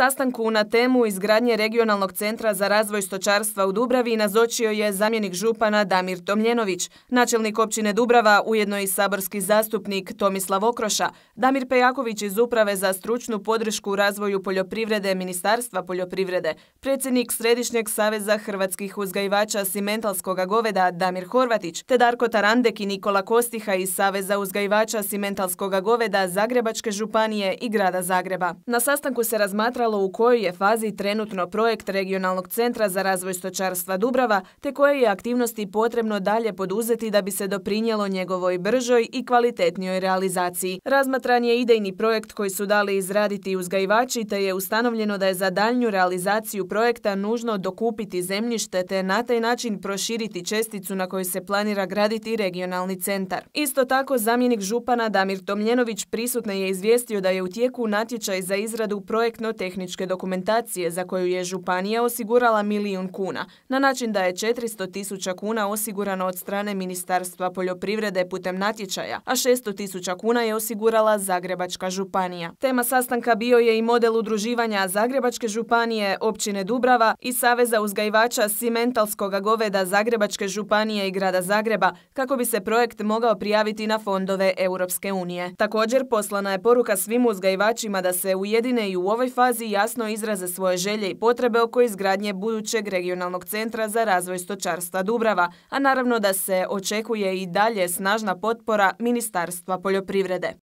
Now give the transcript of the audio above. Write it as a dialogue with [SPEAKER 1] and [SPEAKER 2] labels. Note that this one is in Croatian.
[SPEAKER 1] Sastanku na temu izgradnje regionalnog centra za razvoj stočarstva u Dubravi nazočio je zamjenik župana Damir Tomljenović, načelnik općine Dubrava, ujedno i saborski zastupnik Tomislav Okroša, Damir Pejaković iz Uprave za stručnu podršku u razvoju poljoprivrede Ministarstva poljoprivrede, predsjednik Središnjeg saveza hrvatskih uzgajivača simentalskog goveda Damir Horvatić, te Darko Tarandek i Nikola Kostiha iz Saveza uzgajivača simentalskog goveda Zagrebačke županije i grada Zagreba. Na sastanku se razmatralo u kojoj je fazi trenutno projekt Regionalnog centra za razvoj stočarstva Dubrava, te koje je aktivnosti potrebno dalje poduzeti da bi se doprinjelo njegovoj bržoj i kvalitetnijoj realizaciji. Razmatran je idejni projekt koji su dali izraditi uzgajivači, te je ustanovljeno da je za daljnju realizaciju projekta nužno dokupiti zemljište, te na taj način proširiti česticu na kojoj se planira graditi regionalni centar. Isto tako, zamjenik župana Damir Tomljenović prisutno je izvijestio da je u tijeku natječaj za izradu projektno tehničke dokumentacije za koju je Županija osigurala milijun kuna, na način da je 400 tisuća kuna osigurano od strane Ministarstva poljoprivrede putem natječaja, a 600 tisuća kuna je osigurala Zagrebačka županija. Tema sastanka bio je i model udruživanja Zagrebačke županije, općine Dubrava i Saveza uzgajivača simentalskog goveda Zagrebačke županije i grada Zagreba kako bi se projekt mogao prijaviti na fondove Europske unije. Također poslana je poruka svim uzgajivačima da se ujedine i u ovoj fazi jasno izraze svoje želje i potrebe oko izgradnje budućeg regionalnog centra za razvoj stočarstva Dubrava, a naravno da se očekuje i dalje snažna potpora Ministarstva poljoprivrede.